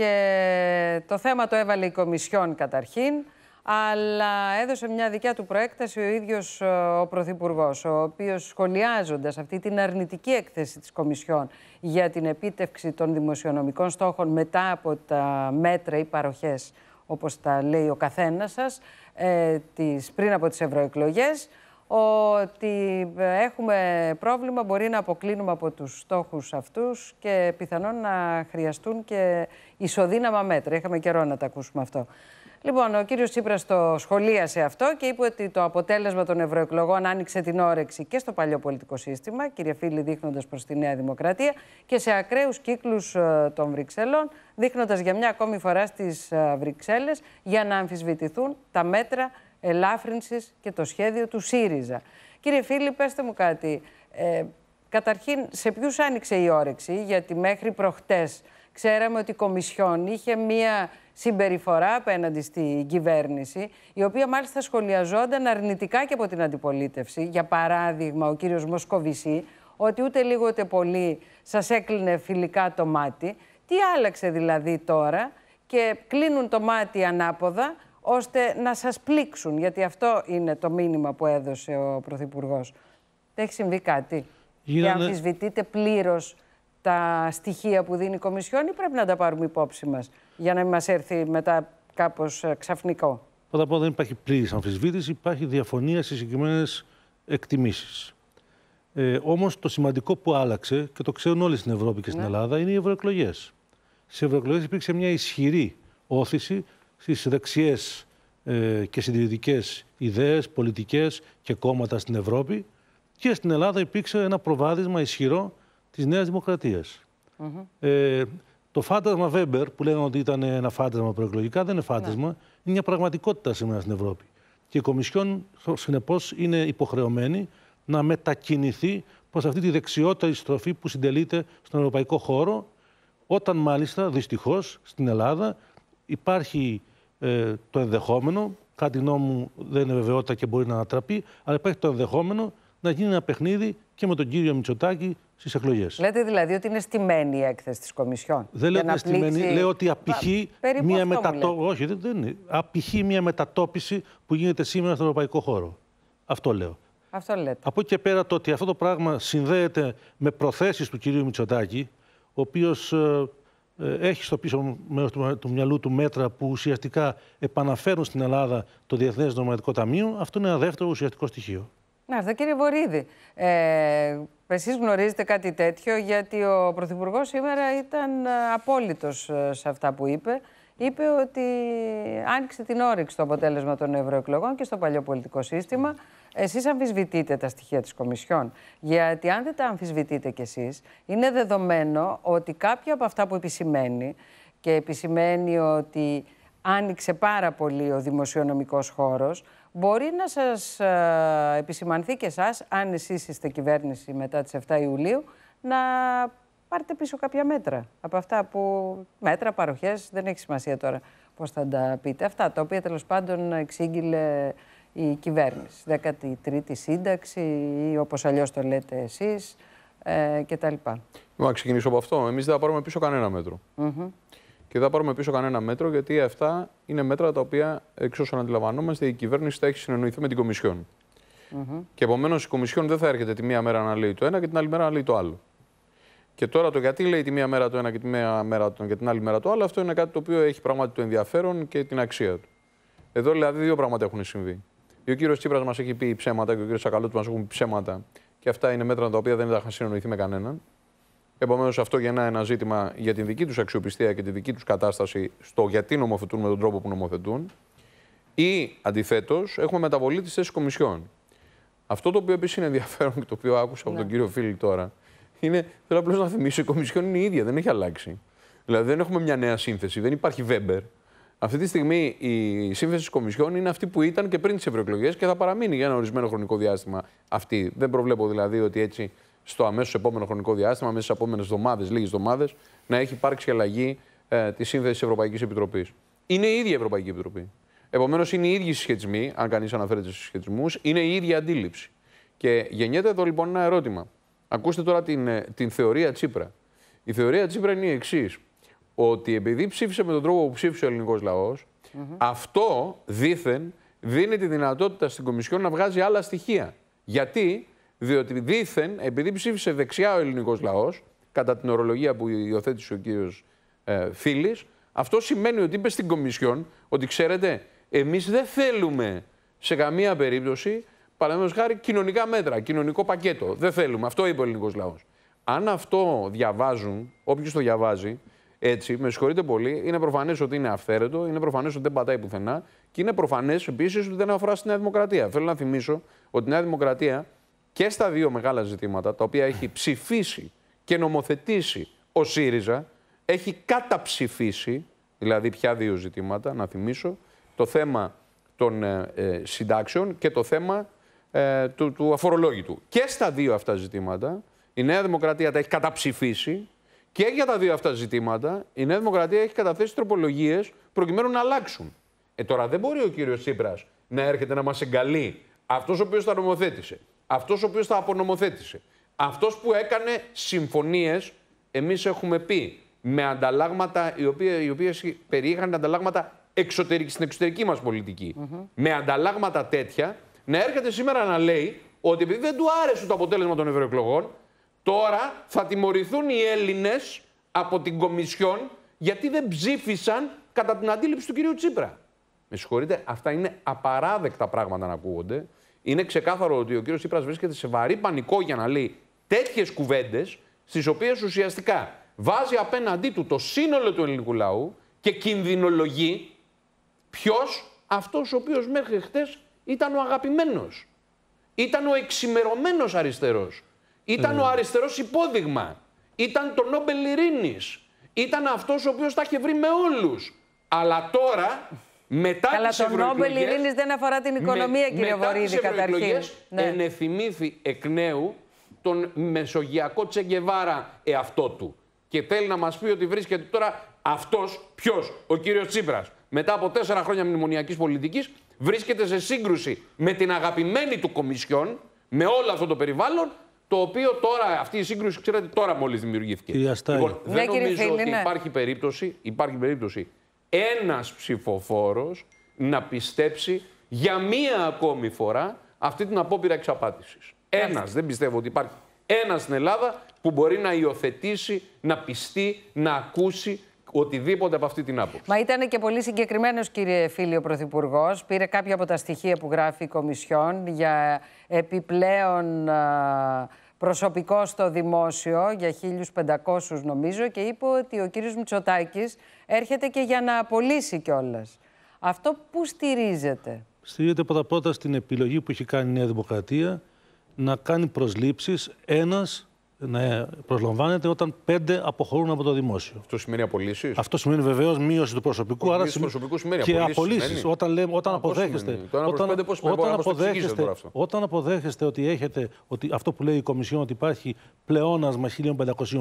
Και το θέμα το έβαλε η Κομισιόν καταρχήν, αλλά έδωσε μια δικιά του προέκταση ο ίδιος ε, ο Πρωθυπουργός, ο οποίος σχολιάζοντας αυτή την αρνητική έκθεση της Κομισιόν για την επίτευξη των δημοσιονομικών στόχων μετά από τα μέτρα ή παροχές, όπως τα λέει ο καθένας σας, ε, πριν από τις ευρωεκλογές, ότι ε, έχουμε πρόβλημα, μπορεί να αποκλίνουμε από τους στόχους αυτούς και πιθανόν να χρειαστούν και ισοδύναμα μέτρα. Είχαμε καιρό να τα ακούσουμε αυτό. Λοιπόν, ο κύριος Τσίπρας το σχολίασε αυτό και είπε ότι το αποτέλεσμα των ευρωεκλογών άνοιξε την όρεξη και στο παλιό πολιτικό σύστημα, κύριε Φίλη δείχνοντας προς τη Νέα Δημοκρατία και σε ακραίους κύκλους ε, των Βρυξελών, δείχνοντας για μια ακόμη φορά στις ε, Βρυξέλλες για να αμφισβητηθούν τα μέτρα ελάφρυνσης και το σχέδιο του ΣΥΡΙΖΑ. Κύριε Φίλη, πέστε μου κάτι. Ε, καταρχήν, σε ποιους άνοιξε η όρεξη, γιατί μέχρι προχτές ξέραμε ότι η Κομισιόν είχε μία συμπεριφορά απέναντι στην κυβέρνηση, η οποία μάλιστα σχολιαζόταν αρνητικά και από την αντιπολίτευση. Για παράδειγμα, ο κύριος Μοσκοβισή, ότι ούτε λίγο ούτε πολύ σας έκλεινε φιλικά το μάτι. Τι άλλαξε δηλαδή τώρα και κλείνουν το μάτι ανάποδα ώστε να σας πλήξουν, γιατί αυτό είναι το μήνυμα που έδωσε ο Πρωθυπουργός. Έχει συμβεί κάτι. Γίνανε... Και αμφισβητείτε πλήρως τα στοιχεία που δίνει η Κομισιόν ή πρέπει να τα πάρουμε υπόψη μας για να μην μας έρθει μετά κάπως ε, ξαφνικό. Πρώτα απ' όλα δεν υπάρχει πλήρης αμφισβήτηση, υπάρχει διαφωνία σε συγκεκριμένες εκτιμήσεις. Ε, Όμως το σημαντικό που άλλαξε και το ξέρουν όλοι στην Ευρώπη και στην ναι. Ελλάδα είναι οι ευρωεκλογές. Στι ευρωεκλογές υπήρξε μια ισχυρή όθηση στις δεξιές ε, και συντηρητικές ιδέες, πολιτικές και κόμματα στην Ευρώπη και στην Ελλάδα υπήρξε ένα προβάδισμα ισχυρό της Νέας Δημοκρατίας. ε, το φάντασμα Βέμπερ που λέγανε ότι ήταν ένα φάντασμα προεκλογικά δεν είναι φάντασμα, ναι. είναι μια πραγματικότητα σήμερα στην Ευρώπη. Και η Κομισιόν, συνεπώς, είναι υποχρεωμένη να μετακινηθεί προς αυτή τη δεξιότερη στροφή που συντελείται στον ευρωπαϊκό χώρο, όταν μάλιστα δυστυχώς στην Ελλάδα υπάρχει ε, το ενδεχόμενο, κάτι γνώμη μου δεν είναι βεβαιότητα και μπορεί να ανατραπεί, αλλά υπάρχει το ενδεχόμενο να γίνει ένα παιχνίδι και με τον κύριο Μητσοτάκη στις εκλογές. Λέτε δηλαδή ότι είναι στημένη η έκθεση της Κομισιόν. Δεν λέω ότι είναι στημένη, λέω ότι απηχεί μια μετατόπιση. δεν, δεν μια μετατόπιση που γίνεται σήμερα στον ευρωπαϊκό χώρο. Αυτό λέω. Αυτό λέτε. Από εκεί και πέρα το ότι αυτό το πράγμα συνδέεται με προθέσεις του κυρίου Μητσοτάκη, ο οποίος ε, ε, έχει στο πίσω μέρος του, του μυαλού του μέτρα που ουσιαστικά επαναφέρουν στην Ελλάδα το Διεθνές Νομισματικό Ταμείο. Αυτό είναι ένα δεύτερο ουσιαστικό στοιχείο. ναι κύριε Βορύδη, ε, εσείς γνωρίζετε κάτι τέτοιο γιατί ο Πρωθυπουργός σήμερα ήταν ε, απόλυτος ε, σε αυτά που είπε. Είπε ότι άνοιξε την όρεξη το αποτέλεσμα των ευρωεκλογών και στο παλιό πολιτικό σύστημα. Εσείς αμφισβητείτε τα στοιχεία της Κομισιόν. Γιατί αν δεν τα αμφισβητείτε κι εσείς, είναι δεδομένο ότι κάποια από αυτά που επισημαίνει και επισημαίνει ότι άνοιξε πάρα πολύ ο δημοσιονομικός χώρος, μπορεί να σας ε, επισημανθεί και εσάς, αν εσείς είστε κυβέρνηση μετά τις 7 Ιουλίου, να πάρετε πίσω κάποια μέτρα. Από αυτά που μέτρα, παροχές, δεν έχει σημασία τώρα πώς θα τα πείτε. Αυτά τα οποία τέλος πάντων εξήγηλε η κυβέρνηση. 13η σύνταξη ή όπως αλλιώς το λέτε εσείς ε, κτλ. Να ξεκινήσω από αυτό. Εμείς δεν θα πάρουμε πίσω κανένα μέτρο. Mm Και δεν θα πάρουμε πίσω κανένα μέτρο γιατί αυτά είναι μέτρα τα οποία εξ όσων αντιλαμβανόμαστε η κυβέρνηση θα έχει συνεννοηθεί με την Κομισιόν. Mm Και επομένως η Κομισιόν δεν θα έρχεται τη μία μέρα να λέει το ένα και την άλλη μέρα να λέει το άλλο. Και τώρα το γιατί λέει τη μία μέρα το ένα και, τη μία μέρα το, και την άλλη μέρα το άλλο, αυτό είναι κάτι το οποίο έχει πράγματι το ενδιαφέρον και την αξία του. Εδώ δηλαδή δύο πράγματα έχουν συμβεί ο κύριος Τσίπρας μας έχει πει ψέματα και ο κύριος Σακαλώτης μας έχουν πει ψέματα. Και αυτά είναι μέτρα τα οποία δεν τα είχαν συνεννοηθεί με κανέναν. Επομένως, αυτό γεννά ένα ζήτημα για την δική τους αξιοπιστία και τη δική τους κατάσταση στο γιατί νομοθετούν με τον τρόπο που νομοθετούν. Ή αντιθέτως, έχουμε μεταβολή της θέσης κομισιών. Αυτό το οποίο επίσης είναι ενδιαφέρον και το οποίο άκουσα από τον ναι. κύριο Φίλη τώρα είναι. Θέλω απλώς να θυμίσω: η Κομισιόν είναι η ίδια, δεν έχει αλλάξει. Δηλαδή, δεν έχουμε μια νέα σύνθεση, δεν υπάρχει Βέμπερ. Αυτή τη στιγμή η σύνθεση της Κομισιόν είναι αυτή που ήταν και πριν τις ευρωεκλογές και θα παραμείνει για ένα ορισμένο χρονικό διάστημα αυτή. Δεν προβλέπω δηλαδή ότι έτσι στο αμέσως επόμενο χρονικό διάστημα, μέσα στις επόμενες εβδομάδες, λίγες εβδομάδες, να έχει υπάρξει αλλαγή ε, της σύνθεσης της Ευρωπαϊκής Επιτροπής. Είναι η ίδια η Ευρωπαϊκή Επιτροπή. Επομένως, είναι οι ίδιοι συσχετισμοί, αν κανείς αναφέρεται στους συσχετισμούς, είναι η ίδια αντίληψη. Και γεννιέται εδώ λοιπόν ένα ερώτημα. Ακούστε τώρα την, ε, την θεωρία Τσίπρα. Η θεωρία Τσίπρα είναι η εξής ότι επειδή ψήφισε με τον τρόπο που ψήφισε ο ελληνικός λαός, αυτό δήθεν δίνει τη δυνατότητα στην Κομισιόν να βγάζει άλλα στοιχεία. Γιατί, διότι δήθεν, επειδή ψήφισε δεξιά ο ελληνικός λαός, κατά την ορολογία που υιοθέτησε ο κύριος ε, Φίλης, αυτό σημαίνει ότι είπε στην Κομισιόν ότι ξέρετε, εμείς δεν θέλουμε σε καμία περίπτωση, παραδείγματος χάρη, κοινωνικά μέτρα, κοινωνικό πακέτο. Δεν θέλουμε. Αυτό είπε ο ελληνικός λαός. Αν αυτό διαβάζουν, όποιος το διαβάζει, έτσι, με συγχωρείτε πολύ, είναι προφανές ότι είναι αυθαίρετο, είναι προφανές ότι δεν πατάει πουθενά και είναι προφανές επίσης ότι δεν αφορά στη Νέα Δημοκρατία. Θέλω να θυμίσω ότι η Νέα Δημοκρατία και στα δύο μεγάλα ζητήματα τα οποία έχει ψηφίσει και νομοθετήσει ο ΣΥΡΙΖΑ, έχει καταψηφίσει, δηλαδή πια δύο ζητήματα, να θυμίσω, το θέμα των ε, ε συντάξεων και το θέμα ε, του, του αφορολόγητου. Και στα δύο αυτά ζητήματα η Νέα Δημοκρατία τα έχει καταψηφίσει και για τα δύο αυτά ζητήματα η Νέα Δημοκρατία έχει καταθέσει τροπολογίες προκειμένου να αλλάξουν. Ε, τώρα δεν μπορεί ο κύριος Τσίπρας να έρχεται να μας εγκαλεί αυτός ο οποίος τα νομοθέτησε, αυτός ο οποίος τα απονομοθέτησε, αυτός που έκανε συμφωνίες. Εμείς έχουμε πει με ανταλλάγματα, οι οποίε οι οποίες περιείχαν ανταλλάγματα εξωτερική, στην εξωτερική μας πολιτική. Με ανταλλάγματα τέτοια, να έρχεται σήμερα να λέει ότι επειδή δεν του άρεσε το αποτέλεσμα των ευρωεκλογών, Τώρα θα τιμωρηθούν οι Έλληνες από την Κομισιόν γιατί δεν ψήφισαν κατά την αντίληψη του κυρίου Τσίπρα. Με συγχωρείτε, αυτά είναι απαράδεκτα πράγματα να ακούγονται. Είναι ξεκάθαρο ότι ο κύριος Τσίπρας βρίσκεται σε βαρύ πανικό για να λέει τέτοιες κουβέντες, στις οποίες ουσιαστικά βάζει απέναντί του το σύνολο του ελληνικού λαού και κινδυνολογεί ποιος αυτός ο οποίος μέχρι χτες ήταν ο αγαπημένος. Ήταν ο εξημερωμένος αριστερός. Ήταν ε. ο αριστερός υπόδειγμα. Ήταν το Νόμπελ Ειρήνης. Ήταν αυτός ο οποίος τα είχε βρει με όλους. Αλλά τώρα, μετά τι ευρωεκλογές... Αλλά το Νόμπελ Ειρήνης δεν αφορά την οικονομία, με, κύριε Βορύδη, καταρχήν. Ναι. Ενεθυμήθη εκ νέου τον μεσογειακό Τσεγκεβάρα εαυτό του. Και θέλει να μας πει ότι βρίσκεται τώρα αυτός, ποιος, ο κύριος Τσίπρας, μετά από τέσσερα χρόνια μνημονιακής πολιτικής, βρίσκεται σε σύγκρουση με την αγαπημένη του Κομισιόν, με όλο αυτό το περιβάλλον, το οποίο τώρα, αυτή η σύγκρουση, ξέρετε, τώρα μόλις δημιουργήθηκε. Λοιπόν, ναι, δεν νομίζω ότι ναι. υπάρχει περίπτωση, υπάρχει περίπτωση ένας ψηφοφόρος να πιστέψει για μία ακόμη φορά αυτή την απόπειρα εξαπάτησης. Ένας. Δεν πιστεύω ότι υπάρχει ένας στην Ελλάδα που μπορεί να υιοθετήσει, να πιστεί, να ακούσει, οτιδήποτε από αυτή την άποψη. Μα ήταν και πολύ συγκεκριμένος, κύριε Φίλη, ο Πρωθυπουργός. Πήρε κάποια από τα στοιχεία που γράφει η Κομισιόν για επιπλέον προσωπικό στο δημόσιο για 1.500 νομίζω και είπε ότι ο κύριος Μητσοτάκης έρχεται και για να απολύσει κιόλας. Αυτό που στηρίζεται. Στηρίζεται πρώτα πρώτα στην επιλογή που έχει κάνει η Νέα Δημοκρατία να κάνει προσλήψεις ένας ναι, προσλαμβάνεται όταν πέντε αποχωρούν από το δημόσιο. Αυτό σημαίνει απολύσεις. Αυτό σημαίνει βεβαίως μείωση του προσωπικού. Μείωση του προσωπικού σημαίνει και απολύσεις. Όταν, λέμε, όταν αποδέχεστε. Όταν, όταν, όταν, αποδέχεστε όταν αποδέχεστε ότι έχετε ότι αυτό που λέει η Κομισιόν ότι υπάρχει πλεόνασμα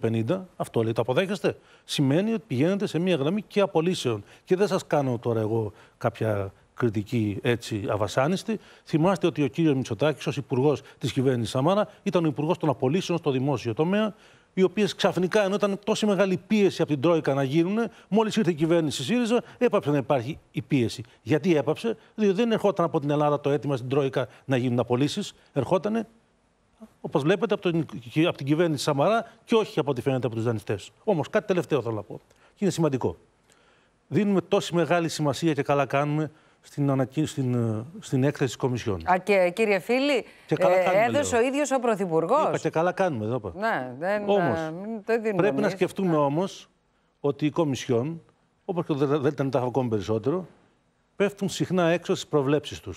1550, αυτό λέει το αποδέχεστε. Σημαίνει ότι πηγαίνετε σε μία γραμμή και απολύσεων. Και δεν σας κάνω τώρα εγώ κάποια κριτική έτσι αβασάνιστη. Θυμάστε ότι ο κύριος Μητσοτάκης, ως υπουργός της κυβέρνησης Σαμάρα, ήταν ο υπουργός των απολύσεων στο δημόσιο τομέα, οι οποίες ξαφνικά, ενώ ήταν τόση μεγάλη πίεση από την Τρόικα να γίνουν, μόλις ήρθε η κυβέρνηση ΣΥΡΙΖΑ, έπαψε να υπάρχει η πίεση. Γιατί έπαψε, διότι δεν ερχόταν από την Ελλάδα το αίτημα στην Τρόικα να γίνουν απολύσεις, ερχόταν Όπως βλέπετε από, τον, από την κυβέρνηση Σαμαρά και όχι από ό,τι φαίνεται από τους δανειστές. Όμως κάτι τελευταίο θέλω να πω. Και είναι σημαντικό. Δίνουμε τόση μεγάλη σημασία και καλά κάνουμε στην, ανακ... στην, ε, στην έκθεση της Κομισιόν. Α, και κύριε Φίλη, και καλά ε, έδωσε ο ίδιος ο Πρωθυπουργός. Είπα και καλά κάνουμε, εδώ είπα. Ναι, δεν, ε, όμως, πρέπει να σκεφτούμε ναι. όμως ότι η Κομισιόν, όπως και το δεν τα ακόμη περισσότερο, πέφτουν συχνά έξω στις προβλέψεις τους.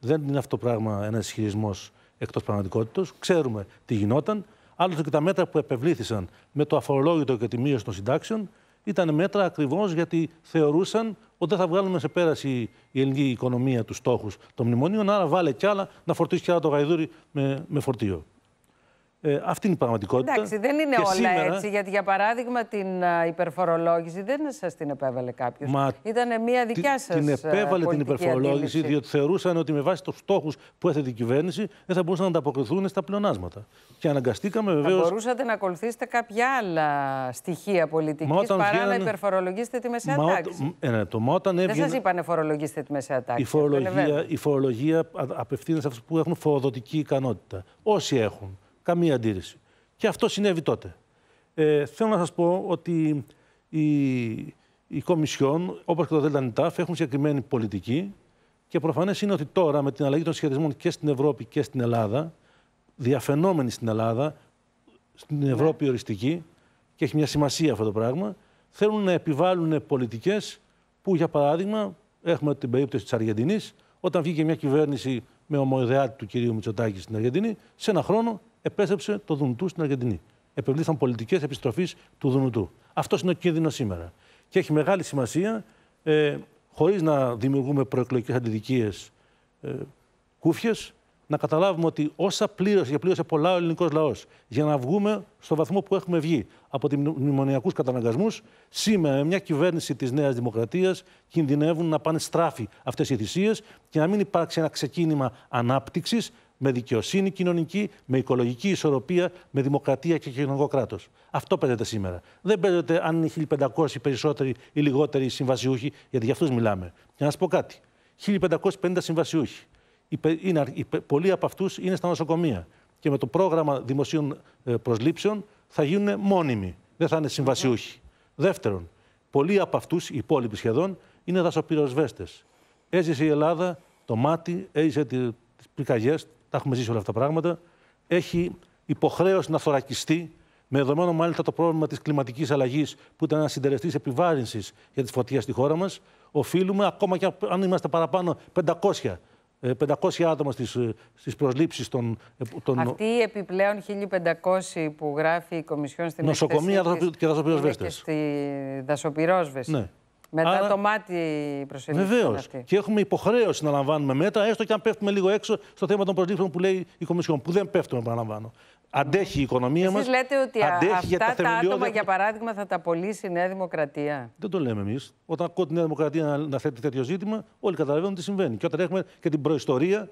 Δεν είναι αυτό πράγμα ένας ισχυρισμός εκτός πραγματικότητας. Ξέρουμε τι γινόταν. Άλλωστε και τα μέτρα που επευλήθησαν με το αφορολόγητο και τη μείωση των συντάξεων ήταν μέτρα ακριβώς γιατί θεωρούσαν ότι δεν θα βγάλουμε σε πέραση η ελληνική οικονομία τους στόχους των μνημονίων. Άρα, βάλε κι άλλα να φορτίσει κι άλλα το γαϊδούρι με, με φορτίο. Ε, αυτή είναι η πραγματικότητα. Εντάξει, δεν είναι και όλα σήμερα... έτσι. Γιατί, για παράδειγμα, την υπερφορολόγηση δεν σας την επέβαλε κάποιος. Μα... Ήταν μια δικιά σας. Την ε, επέβαλε την υπερφορολόγηση, αντίληψη. διότι θεωρούσαν ότι με βάση τους στόχους που έθετε η κυβέρνηση δεν θα μπορούσαν να ανταποκριθούν στα πλεονάσματα. Και αναγκαστήκαμε βεβαίω. Θα μπορούσατε να ακολουθήσετε κάποια άλλα στοιχεία πολιτικής παρά να υπερφορολογήσετε τη μεσαία Ε, ναι, έβγαινε... Δεν σας είπανε φορολογήστε τη μεσαία τάξη. Η φορολογία, φορολογία απευθύνεται σε αυτούς που έχουν φοροδοτική ικανότητα. Όσοι έχουν. Καμία αντίρρηση. Και αυτό συνέβη τότε. Ε, θέλω να σας πω ότι η, η Κομισιόν, όπως και το Νιτάφ, έχουν συγκεκριμένη πολιτική και προφανές είναι ότι τώρα με την αλλαγή των σχεδιασμών και στην Ευρώπη και στην Ελλάδα, διαφαινόμενη στην Ελλάδα, στην ναι. Ευρώπη ναι. οριστική, και έχει μια σημασία αυτό το πράγμα, θέλουν να επιβάλλουν πολιτικές που, για παράδειγμα, έχουμε την περίπτωση της Αργεντινής, όταν βγήκε μια κυβέρνηση με ομοειδεάτη του κυρίου Μητσοτάκη στην Αργεντινή, σε ένα χρόνο επέστρεψε το Δουνουτού στην Αργεντινή. Επευλήθησαν πολιτικές επιστροφής του Δουνουτού. Αυτός είναι ο κίνδυνος σήμερα. Και έχει μεγάλη σημασία, ε, χωρίς να δημιουργούμε προεκλογικές αντιδικίες ε, κούφιες, να καταλάβουμε ότι όσα πλήρωσε και πλήρωσε πολλά ο ελληνικός λαός για να βγούμε στο βαθμό που έχουμε βγει από του μνημονιακούς καταναγκασμούς, σήμερα με μια κυβέρνηση της Νέας Δημοκρατίας κινδυνεύουν να πάνε στράφη αυτές οι θυσίες και να μην υπάρξει ένα ξεκίνημα ανάπτυξης με δικαιοσύνη κοινωνική, με οικολογική ισορροπία, με δημοκρατία και κοινωνικό κράτος. Αυτό παίζεται σήμερα. Δεν παίζεται αν είναι 1500 περισσότεροι ή λιγότεροι συμβασιούχοι, γιατί για αυτούς μιλάμε. Και να σας πω κάτι. 1550 συμβασιούχοι. Είναι, πολλοί από αυτούς είναι στα νοσοκομεία. Και με το πρόγραμμα δημοσίων ε, προσλήψεων θα γίνουν μόνιμοι. Δεν θα είναι συμβασιούχοι. Δεύτερον, πολλοί από αυτούς, οι υπόλοιποι σχεδόν, είναι δασοπυροσβέστες. Έζησε η Ελλάδα το μάτι, έζησε τις πυρκαγιές τα έχουμε ζήσει όλα αυτά τα πράγματα, έχει υποχρέωση να θωρακιστεί με δεδομένο μάλιστα το πρόβλημα της κλιματικής αλλαγής, που ήταν ένας συντελεστής επιβάρυνσης για τη φωτιά στη χώρα μας, οφείλουμε, ακόμα και αν είμαστε παραπάνω 500 500 ε, άτομα στις, ε, στις προσλήψεις των, ε, των... Αυτή επιπλέον 1500 που γράφει η Κομισιόν στην Νοσοκομεία και δασοπυρόσβεστες. Και στη δασοπυρόσβεση. Ναι. Μετά Άρα... το μάτι προσελκύει. Βεβαίω. Και έχουμε υποχρέωση να λαμβάνουμε μέτρα, έστω και αν πέφτουμε λίγο έξω στο θέμα των προσλήψεων που λέει η Κομισιόν. Που δεν πέφτουμε, παραλαμβάνω. Αντέχει η οικονομία μα. Εσεί λέτε ότι αυτά για τα, τα άτομα, για παράδειγμα, θα τα πωλήσει η Νέα Δημοκρατία. Δεν το λέμε εμείς. Όταν ακούω τη Νέα Δημοκρατία να, να θέτει τέτοιο ζήτημα, όλοι καταλαβαίνουν τι συμβαίνει. Και όταν έχουμε και την προϊστορία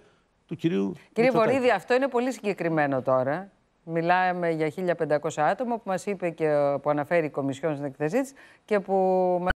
του κυρίου. Κύριε Βορύδη, αυτό είναι πολύ συγκεκριμένο τώρα. Μιλάμε για 1.500 άτομα που μας είπε και που αναφέρει η Κομισιόν στην εκθεσή της και που